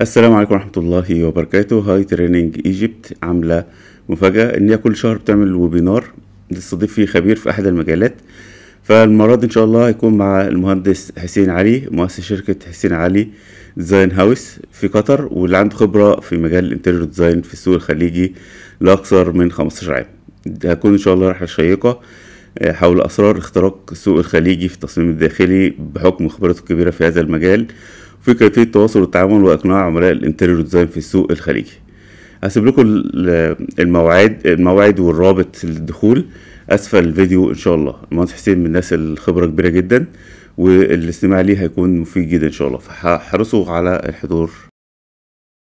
السلام عليكم ورحمة الله وبركاته هاي تريننج ايجيبت عاملة مفاجأة ان هي كل شهر بتعمل ويبينار بتستضيف فيه خبير في احد المجالات فالمرة دي ان شاء الله هيكون مع المهندس حسين علي مؤسس شركة حسين علي ديزاين هاوس في قطر واللي عنده خبرة في مجال الانتيريور ديزاين في السوق الخليجي لأكثر من 15 عام هتكون ان شاء الله رحلة شيقة آه، حول أسرار اختراق السوق الخليجي في التصميم الداخلي بحكم خبرته الكبيرة في هذا المجال في كيفية التواصل والتعامل واقناع عملاء الانتريور ديزاين في السوق الخليجي هسيب لكم المواعيد الموعد والرابط للدخول اسفل الفيديو ان شاء الله المهندس حسين من الناس الخبره كبيره جدا والاستماع ليه هيكون مفيد جدا ان شاء الله فحرصوا على الحضور